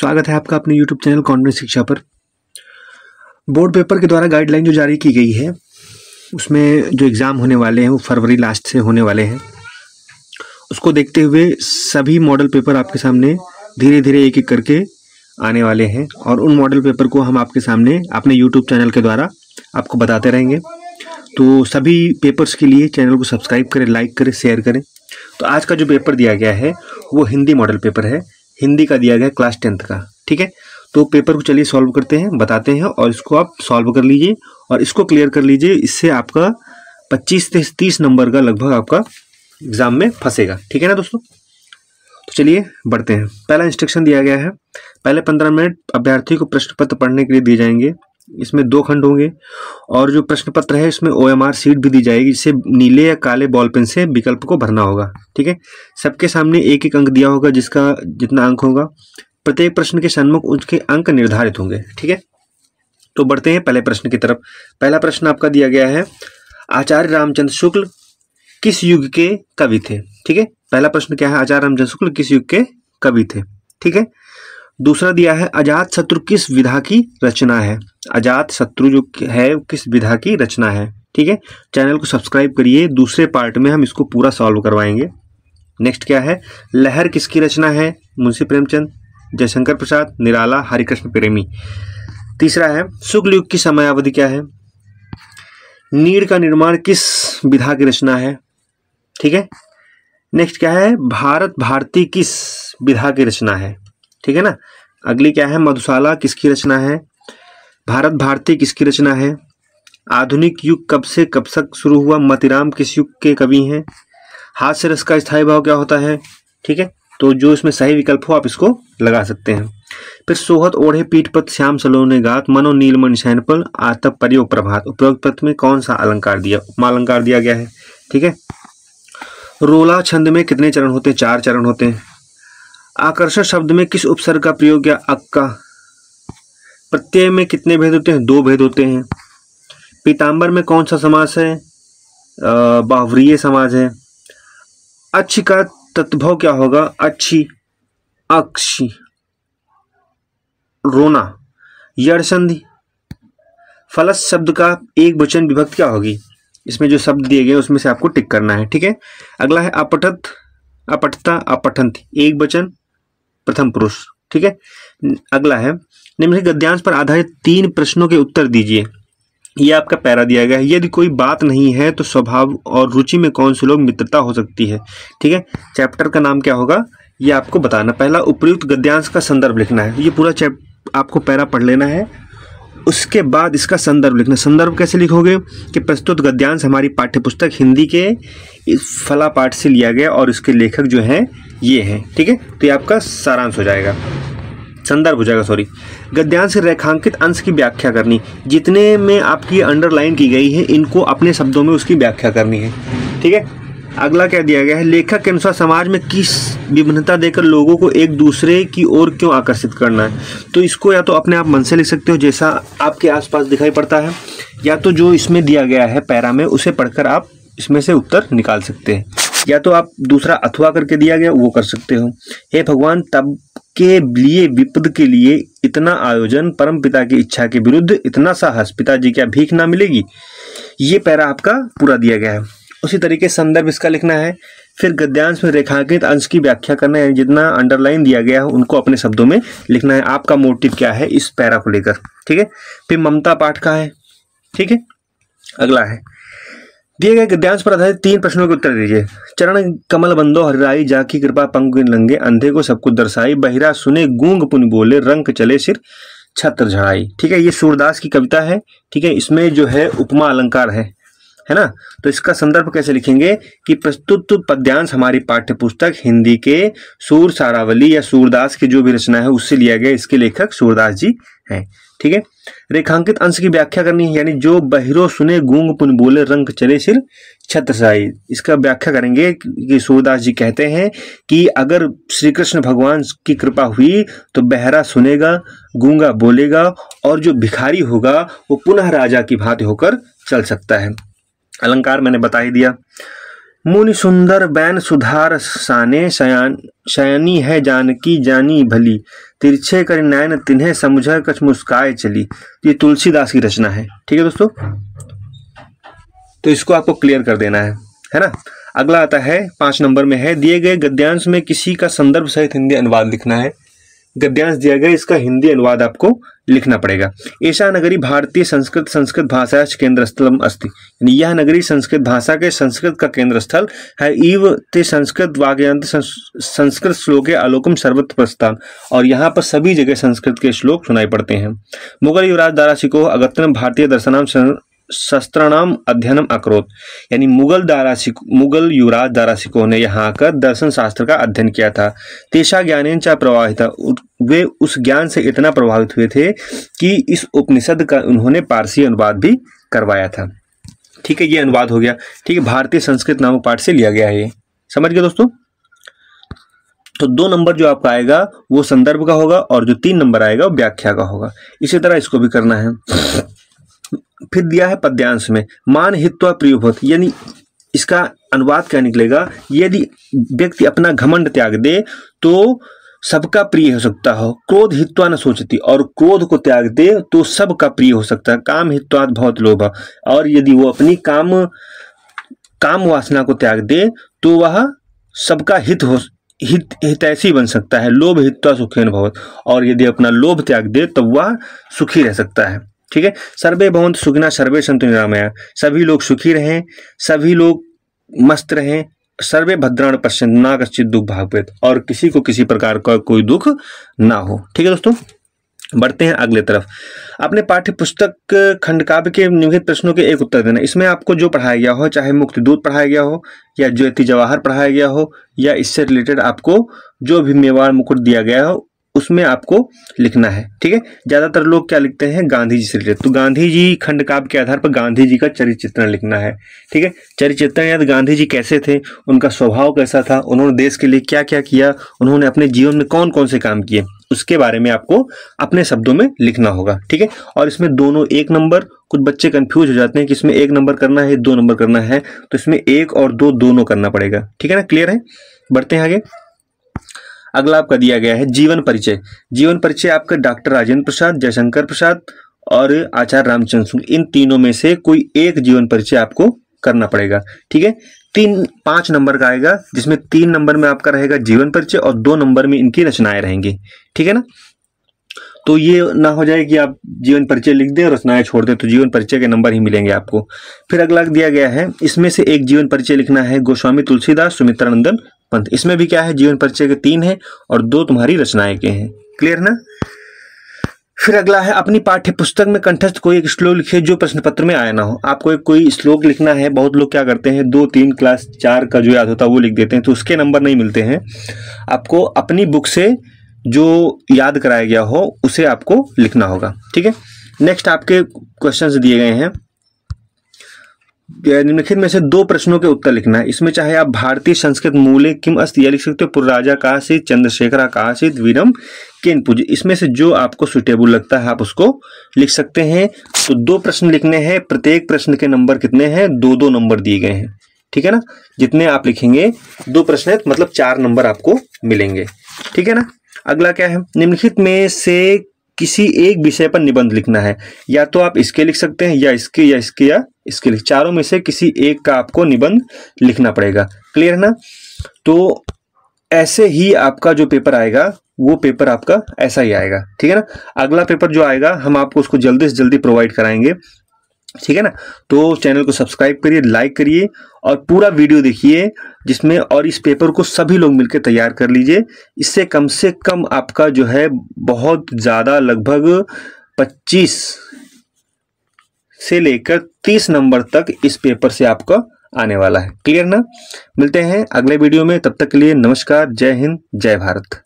स्वागत है आपका अपने यूट्यूब चैनल कॉन्वेंट शिक्षा पर बोर्ड पेपर के द्वारा गाइडलाइन जो जारी की गई है उसमें जो एग्ज़ाम होने वाले हैं वो फरवरी लास्ट से होने वाले हैं उसको देखते हुए सभी मॉडल पेपर आपके सामने धीरे धीरे एक एक करके आने वाले हैं और उन मॉडल पेपर को हम आपके सामने अपने यूट्यूब चैनल के द्वारा आपको बताते रहेंगे तो सभी पेपर्स के लिए चैनल को सब्सक्राइब करें लाइक करें शेयर करें तो आज का जो पेपर दिया गया है वो हिंदी मॉडल पेपर है हिंदी का दिया गया क्लास टेंथ का ठीक है तो पेपर को चलिए सॉल्व करते हैं बताते हैं और इसको आप सॉल्व कर लीजिए और इसको क्लियर कर लीजिए इससे आपका पच्चीस से तीस नंबर का लगभग आपका एग्ज़ाम में फंसेगा ठीक है ना दोस्तों तो चलिए बढ़ते हैं पहला इंस्ट्रक्शन दिया गया है पहले पंद्रह मिनट अभ्यर्थी को प्रश्न पत्र पढ़ने के लिए दिए जाएंगे इसमें दो खंड होंगे और जो प्रश्न पत्र है इसमें ओ एम आर सीट भी दी जाएगी जिसे नीले या काले बॉल पेन से विकल्प को भरना होगा ठीक है सबके सामने एक एक अंक दिया होगा जिसका जितना अंक होगा प्रत्येक प्रश्न के सन्मुख उसके अंक निर्धारित होंगे ठीक है तो बढ़ते हैं पहले प्रश्न की तरफ पहला प्रश्न आपका दिया गया है आचार्य रामचंद्र शुक्ल किस युग के कवि थे ठीक है पहला प्रश्न क्या है आचार्य रामचंद्र शुक्ल किस युग के कवि थे ठीक है दूसरा दिया है अजात शत्रु किस विधा की रचना है अजात शत्रु जो है किस विधा की रचना है ठीक है चैनल को सब्सक्राइब करिए दूसरे पार्ट में हम इसको पूरा सॉल्व करवाएंगे नेक्स्ट क्या है लहर किसकी रचना है मुंशी प्रेमचंद जयशंकर प्रसाद निराला हरिकृष्ण प्रेमी तीसरा है शुक्ल युग की समयावधि क्या है नीड़ का निर्माण किस विधा की रचना है ठीक है नेक्स्ट क्या है भारत भारती किस विधा की रचना है ठीक है ना अगली क्या है मधुशाला किसकी रचना है भारत भारती किसकी रचना है आधुनिक युग कब से कब तक शुरू हुआ मतिराम किस युग के कवि हैं हास्य रस का स्थायी भाव क्या होता है ठीक है तो जो इसमें सही विकल्प हो आप इसको लगा सकते हैं फिर सोहत ओढ़े पीठ पत श्याम सलोने गात मनो नीलमन शैन पर आतप परियो प्रभात उपयुक्त पथ में कौन सा अलंकार दिया उपमा दिया गया है ठीक है रोला छंद में कितने चरण होते हैं चार चरण होते हैं आकर्षक शब्द में किस उपसर्ग का प्रयोग या अक्का प्रत्यय में कितने भेद होते हैं दो भेद होते हैं पीताम्बर में कौन सा समास है बावरीय समाज है अक्ष का तत्भव क्या होगा अच्छी अक्ष रोना यड़ संधि फलस शब्द का एक वचन विभक्त क्या होगी इसमें जो शब्द दिए गए उसमें से आपको टिक करना है ठीक है अगला है अपठत अपठता अपठंत एक वचन प्रथम पुरुष ठीक है अगला है निम्नलिखित गद्यांश पर आधारित तीन प्रश्नों के उत्तर दीजिए यह आपका पैरा दिया गया है यदि कोई बात नहीं है तो स्वभाव और रुचि में कौन से लोग मित्रता हो सकती है ठीक है चैप्टर का नाम क्या होगा ये आपको बताना पहला उपयुक्त गद्यांश का संदर्भ लिखना है ये पूरा चैप आपको पैरा पढ़ लेना है उसके बाद इसका संदर्भ लिखना संदर्भ कैसे लिखोगे कि प्रस्तुत गद्यांश हमारी पाठ्यपुस्तक हिंदी के इस फला पाठ से लिया गया और इसके लेखक जो हैं ये हैं ठीक है तो ये आपका सारांश हो जाएगा संदर्भ हो जाएगा सॉरी गद्यांश रेखांकित अंश की व्याख्या करनी जितने में आपकी अंडरलाइन की गई है इनको अपने शब्दों में उसकी व्याख्या करनी है ठीक है अगला क्या दिया गया है लेखक के अनुसार समाज में किस विभिन्नता देकर लोगों को एक दूसरे की ओर क्यों आकर्षित करना है तो इसको या तो अपने आप मन से लिख सकते हो जैसा आपके आसपास दिखाई पड़ता है या तो जो इसमें दिया गया है पैरा में उसे पढ़कर आप इसमें से उत्तर निकाल सकते हैं या तो आप दूसरा अथवा करके दिया गया वो कर सकते हो हे भगवान तब के लिए विपद के लिए इतना आयोजन परम पिता की इच्छा के विरुद्ध इतना साहस पिताजी क्या भीख ना मिलेगी ये पैरा आपका पूरा दिया गया है उसी तरीके संदर्भ इसका लिखना है फिर गद्यांश में रेखांकित अंश की व्याख्या करना है जितना अंडरलाइन दिया गया है उनको अपने शब्दों में लिखना है आपका मोटिव क्या है इस पैरा को लेकर ठीक है फिर ममता पाठ का है ठीक है अगला है दिए गए गद्यांश पर आधारित तीन प्रश्नों के उत्तर दीजिए चरण कमल बंदो हरिराई जाकी कृपा पंग लंगे अंधे को सबको दर्शाई बहिरा सुने गूंग पुन बोले रंग चले सिर छत्र झड़ाई ठीक है ये सूरदास की कविता है ठीक है इसमें जो है उपमा अलंकार है है ना तो इसका संदर्भ कैसे लिखेंगे कि प्रस्तुत पद्यांश हमारी पाठ्य पुस्तक हिंदी के सूर सारावली या सूरदास की जो भी रचना है उससे लिया गया इसके लेखक सूरदास जी हैं ठीक है रेखांकित अंश की व्याख्या करनी है यानी जो बहिरो सुने गूंग पुन बोले रंग चले सिर छत्रसाई इसका व्याख्या करेंगे कि सूर्यदास जी कहते हैं कि अगर श्री कृष्ण भगवान की कृपा हुई तो बहरा सुनेगा गूंगा बोलेगा और जो भिखारी होगा वो पुनः राजा की भांति होकर चल सकता है अलंकार मैंने बता ही दिया मुनि सुंदर बैन सुधार साने शयान शयनी है जानकी जानी भली तिरछे कर नैन तिन्हे समझा कछ मुस्काए चली ये तुलसीदास की रचना है ठीक है दोस्तों तो इसको आपको क्लियर कर देना है है ना अगला आता है पांच नंबर में है दिए गए गद्यांश में किसी का संदर्भ सहित हिंदी अनुवाद लिखना है गद्यांश दिया गया इसका हिंदी अनुवाद आपको लिखना पड़ेगा ऐसा नगरी भारतीय संस्कृत संस्कृत भाषा केंद्र स्थल अस्थि यह नगरी संस्कृत भाषा के संस्कृत का केंद्र स्थल है इव ते संस्कृत वाग्यंत संस्कृत श्लोक आलोकम सर्वत्र प्रस्थान और यहाँ पर सभी जगह संस्कृत के श्लोक सुनाई पड़ते हैं मुगल युवराज दारा सिकोह अगत्यम भारतीय दर्शनाम शस्त्राणाम अध्ययनम अक्रोत यानी मुगल दाराशिक मुगल युवराज दाराशिकों ने यहाँ आकर दर्शन शास्त्र का अध्ययन किया था तेषा ज्ञानेन चा प्रभावित वे उस ज्ञान से इतना प्रभावित हुए थे कि इस उपनिषद का उन्होंने पारसी अनुवाद भी करवाया था ठीक है ये अनुवाद हो गया ठीक है भारतीय संस्कृत नामक पाठ से लिया गया है ये समझ गए दोस्तों तो दो नंबर जो आपका आएगा वो संदर्भ का होगा और जो तीन नंबर आएगा वो व्याख्या का होगा इसी तरह इसको भी करना है फिर दिया है पद्यांश में मान हित्वा प्रयुभत यानी इसका अनुवाद क्या निकलेगा यदि व्यक्ति अपना घमंड त्याग दे तो सबका प्रिय हो सकता हो क्रोध हित्वा न सोचती और क्रोध को त्याग दे तो सबका प्रिय हो सकता है काम हित्वात बहुत लोभ और यदि वो अपनी काम काम वासना को त्याग दे तो वह सबका हित हो हित हितैषी बन सकता है लोभ हित्वा सुखी अनुभव और यदि अपना लोभ त्याग दे तब तो वह सुखी रह सकता है ठीक है सर्वे भवंत सुखिना सर्वे संतु निरामया सभी लोग सुखी रहें सभी लोग मस्त रहें सर्वे भद्राण पश्चिम ना कश्चित दुख भागवत और किसी को किसी प्रकार का कोई दुख ना हो ठीक है दोस्तों बढ़ते हैं अगले तरफ अपने पाठ्य पुस्तक खंड काव्य के निम्नलिखित प्रश्नों के एक उत्तर देना इसमें आपको जो पढ़ाया गया हो चाहे मुक्त दूत पढ़ाया गया हो या ज्योति जवाहर पढ़ाया गया हो या इससे रिलेटेड आपको जो भी मेवाड़ मुकुट दिया गया हो उसमें आपको लिखना है ठीक है ज़्यादातर लोग क्या लिखते हैं गांधी जी से रिलेटेड तो गांधी जी खंड काव्य के आधार पर गांधी जी का चरित्र चित्रण लिखना है ठीक है चरित्र चित्रण याद गांधी जी कैसे थे उनका स्वभाव कैसा था उन्होंने देश के लिए क्या क्या किया उन्होंने अपने जीवन में कौन कौन से काम किए उसके बारे में आपको अपने शब्दों में लिखना होगा ठीक है और इसमें दोनों एक नंबर कुछ बच्चे कंफ्यूज हो जाते हैं कि इसमें एक नंबर करना है दो नंबर करना है तो इसमें एक और दो दोनों करना पड़ेगा ठीक है ना क्लियर है बढ़ते हैं आगे अगला आपका दिया गया है जीवन परिचय जीवन परिचय आपका डॉक्टर राजेंद्र प्रसाद जयशंकर प्रसाद और आचार्य रामचंद्र सिंह इन तीनों में से कोई एक जीवन परिचय आपको करना पड़ेगा ठीक है तीन पांच नंबर का आएगा जिसमें तीन नंबर में आपका रहेगा जीवन परिचय और दो नंबर में इनकी रचनाएं रहेंगी ठीक है ना तो ये ना हो जाए कि आप जीवन परिचय लिख दें और रचनाएं छोड़ दें तो जीवन परिचय के नंबर ही मिलेंगे आपको फिर अगला दिया गया है इसमें से एक जीवन परिचय लिखना है गोस्वामी तुलसीदास सुमित्रानंदन पंथ इसमें भी क्या है जीवन परिचय के तीन है और दो तुम्हारी रचनाएं के हैं क्लियर ना फिर अगला है अपनी पाठ्य पुस्तक में कंठस्थ कोई एक श्लोक लिखे जो प्रश्न पत्र में आया ना हो आपको एक कोई श्लोक लिखना है बहुत लोग क्या करते हैं दो तीन क्लास चार का जो याद होता है वो लिख देते हैं तो उसके नंबर नहीं मिलते हैं आपको अपनी बुक से जो याद कराया गया हो उसे आपको लिखना होगा ठीक है नेक्स्ट आपके क्वेश्चन दिए गए हैं निम्नलिखित में से दो प्रश्नों के उत्तर लिखना है इसमें चाहे आप भारतीय संस्कृत मूल्य किम अस्त यह लिख सकते हो पुरराजा काशित चंद्रशेखर काशित वीरम केन पूज इसमें से जो आपको सुटेबल लगता है आप उसको लिख सकते हैं तो दो प्रश्न लिखने हैं प्रत्येक प्रश्न के नंबर कितने हैं दो दो नंबर दिए गए हैं ठीक है ना जितने आप लिखेंगे दो प्रश्न है मतलब चार नंबर आपको मिलेंगे ठीक है ना अगला क्या है निम्नलिखित में से किसी एक विषय पर निबंध लिखना है या तो आप इसके लिख सकते हैं या इसके या इसके या इसके लिख चारों में से किसी एक का आपको निबंध लिखना पड़ेगा क्लियर है ना तो ऐसे ही आपका जो पेपर आएगा वो पेपर आपका ऐसा ही आएगा ठीक है ना अगला पेपर जो आएगा हम आपको उसको जल्दी से जल्दी प्रोवाइड कराएंगे ठीक है ना तो चैनल को सब्सक्राइब करिए लाइक करिए और पूरा वीडियो देखिए जिसमें और इस पेपर को सभी लोग मिलकर तैयार कर लीजिए इससे कम से कम आपका जो है बहुत ज़्यादा लगभग 25 से लेकर 30 नंबर तक इस पेपर से आपका आने वाला है क्लियर ना मिलते हैं अगले वीडियो में तब तक के लिए नमस्कार जय हिंद जय भारत